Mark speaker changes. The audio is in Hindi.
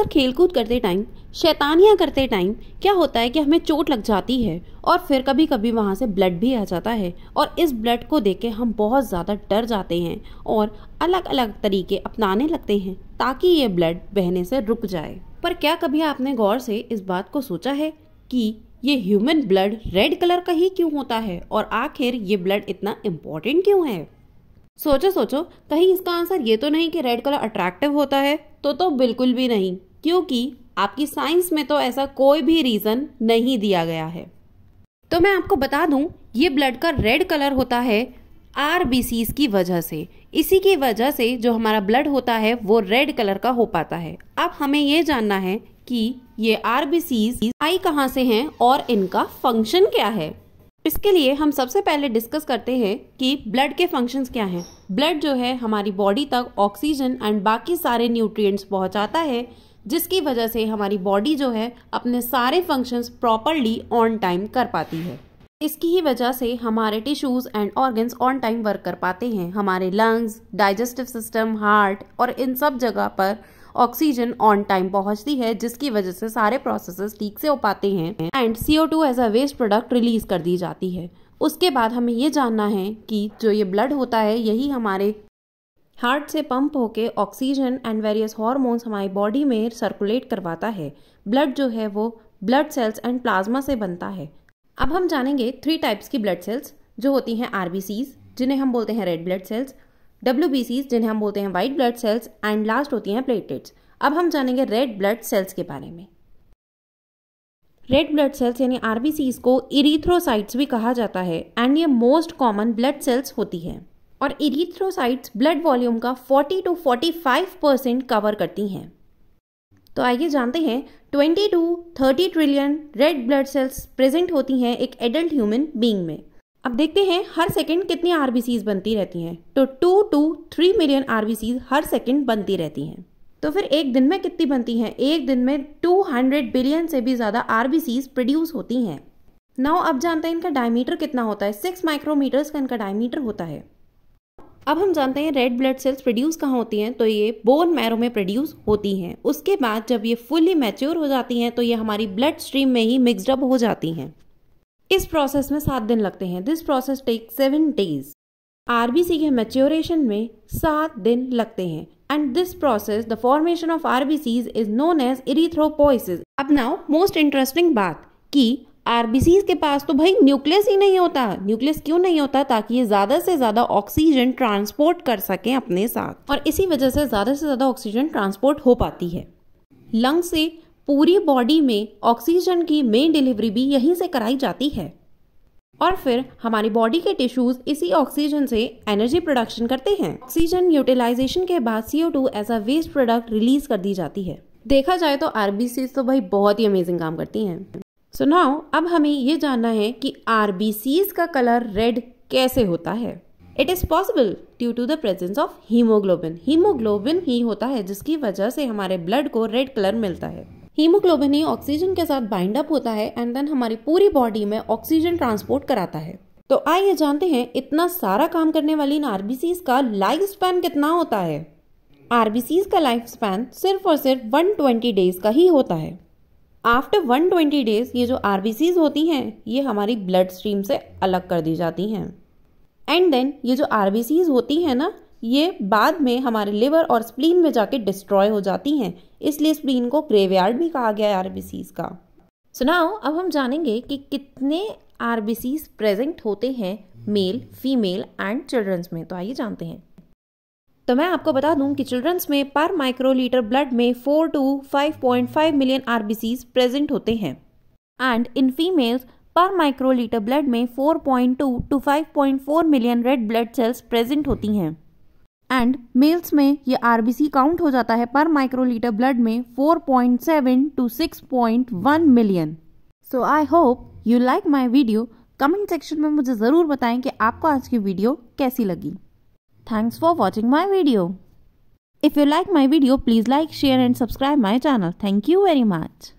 Speaker 1: अक्सर खेलकूद करते टाइम शैतानियाँ करते टाइम क्या होता है कि हमें चोट लग जाती है और फिर कभी कभी वहाँ से ब्लड भी आ जाता है और इस ब्लड को देख के हम बहुत ज़्यादा डर जाते हैं और अलग अलग तरीके अपनाने लगते हैं ताकि ये ब्लड बहने से रुक जाए पर क्या कभी आपने गौर से इस बात को सोचा है कि ये ह्यूमन ब्लड रेड कलर का ही क्यों होता है और आखिर ये ब्लड इतना इम्पोर्टेंट क्यों है सोचो सोचो कहीं इसका आंसर ये तो नहीं कि रेड कलर अट्रैक्टिव होता है तो तो बिल्कुल भी नहीं क्योंकि आपकी साइंस में तो ऐसा कोई भी रीज़न नहीं दिया गया है तो मैं आपको बता दूं ये ब्लड का रेड कलर होता है आर की वजह से इसी की वजह से जो हमारा ब्लड होता है वो रेड कलर का हो पाता है अब हमें ये जानना है कि ये आर आई कहाँ से हैं और इनका फंक्शन क्या है इसके लिए हम सबसे पहले डिस्कस करते हैं कि ब्लड के फंक्शंस क्या हैं ब्लड जो है हमारी बॉडी तक ऑक्सीजन एंड बाकी सारे न्यूट्रिएंट्स पहुंचाता है जिसकी वजह से हमारी बॉडी जो है अपने सारे फंक्शंस प्रॉपरली ऑन टाइम कर पाती है इसकी ही वजह से हमारे tissues and organs on time work कर पाते हैं हमारे लंग्स डाइजेस्टिव सिस्टम हार्ट और इन सब जगह पर ऑक्सीजन ऑन टाइम पहुंचती है जिसकी वजह से सारे प्रोसेसेस ठीक से हो पाते हैं and C O two as a waste product release कर दी जाती है उसके बाद हमें ये जानना है कि जो ये ब्लड होता है यही हमारे हार्ट से पंप होकर ऑक्सीजन एंड वेरियस हॉर्मोन्स हमारी बॉडी में सर्कुलेट करवाता है ब्लड जो है वो ब्लड सेल्स एंड प्लाज्मा से बनता है अब हम जानेंगे थ्री टाइप्स की ब्लड सेल्स जो होती हैं आर जिन्हें हम बोलते हैं रेड ब्लड सेल्स डब्ल्यू जिन्हें हम बोलते हैं white blood cells and last होती हैं प्लेटलेट्स अब हम जानेंगे रेड ब्लड सेल्स के बारे में रेड ब्लड सेल्स यानी आर को इरीथ्रोसाइट्स भी कहा जाता है एंड ये मोस्ट कॉमन ब्लड सेल्स होती हैं और इरीथ्रोसाइट्स ब्लड वॉल्यूम का 40 टू 45 परसेंट कवर करती हैं तो आइए जानते हैं 20 to 30 trillion red blood cells present होती हैं एक एडल्ट ह्यूमन बीइंग में अब देखते हैं हर सेकंड कितनी आर बनती रहती हैं तो टू टू थ्री मिलियन आर हर सेकंड बनती रहती हैं तो फिर एक दिन में कितनी बनती हैं एक दिन में 200 बिलियन से भी ज़्यादा आर प्रोड्यूस होती हैं नाउ अब जानते हैं इनका डायमीटर कितना होता है सिक्स माइक्रोमीटर्स का इनका डायमीटर होता है अब हम जानते हैं रेड ब्लड सेल्स प्रोड्यूस कहाँ होती हैं तो ये बोन मैरो में प्रोड्यूस होती हैं उसके बाद जब ये फुल्ली मैच्योर हो जाती हैं तो ये हमारी ब्लड स्ट्रीम में ही मिक्सडअप हो जाती हैं इस प्रोसेस में सात दिन लगते हैं this process take seven days RBC के मेच्योरेशन में सात दिन लगते हैं and this process the formation of RBCs is known as erythropoiesis अब नाउ मोस्ट इंटरेस्टिंग बात कि आरबीसी के पास तो भाई न्यूक्लियस ही नहीं होता न्यूक्लियस क्यों नहीं होता ताकि ये ज़्यादा से ज़्यादा ऑक्सीजन ट्रांसपोर्ट कर सकें अपने साथ और इसी वजह से ज़्यादा से ज़्यादा ऑक्सीजन ट्रांसपोर्ट हो पाती है लंग से पूरी बॉडी में ऑक्सीजन की मेन डिलीवरी भी यहीं से कराई जाती है और फिर हमारी बॉडी के टिश्यूज इसी ऑक्सीजन से एनर्जी प्रोडक्शन करते हैं ऑक्सीजन यूटिलाइजेशन के बाद CO two as a waste product release कर दी जाती है देखा जाए तो आरबीसी तो भाई बहुत ही अमेजिंग काम करती हैं सो so नाउ अब हमें ये जानना है कि आर का कलर रेड कैसे होता है it is possible due to the presence of haemoglobin haemoglobin ही होता है जिसकी वजह से हमारे ब्लड को रेड कलर मिलता है हीमोग्लोबिन ही ऑक्सीजन के साथ बाइंड अप होता है एंड देन हमारी पूरी बॉडी में ऑक्सीजन ट्रांसपोर्ट कराता है तो आइए जानते हैं इतना सारा काम करने वाली इन आरबीसी का लाइफ स्पैन कितना होता है आरबीसी का लाइफ स्पैन सिर्फ और सिर्फ 120 डेज का ही होता है आफ्टर 120 डेज ये जो आर होती हैं ये हमारी ब्लड स्ट्रीम से अलग कर दी जाती हैं एंड देन ये जो आर होती हैं ना ये बाद में हमारे लिवर और स्प्लीन में जाके डिस्ट्रॉय हो जाती हैं इसलिए स्प्लीन को ग्रेवयार्ड भी कहा गया है आर का सुनाओ so अब हम जानेंगे कि कितने आर प्रेजेंट होते हैं मेल फीमेल एंड चिल्ड्रंस में तो आइए जानते हैं तो मैं आपको बता दूं कि चिल्ड्रंस में पर माइक्रोलीटर ब्लड में 4 टू 5.5 मिलियन आरबीसीज प्रेजेंट होते हैं and in females per microlitre blood में 4.2 to 5.4 million red blood cells present होती हैं एंड मेल्स में ये आरबीसी काउंट हो जाता है पर माइक्रोलीटर ब्लड में 4.7 to 6.1 million so I hope you like my video comment section में मुझे ज़रूर बताएं कि आपको आज की वीडियो कैसी लगी Thanks for watching my video. If you like my video, please like, share and subscribe my channel. Thank you very much.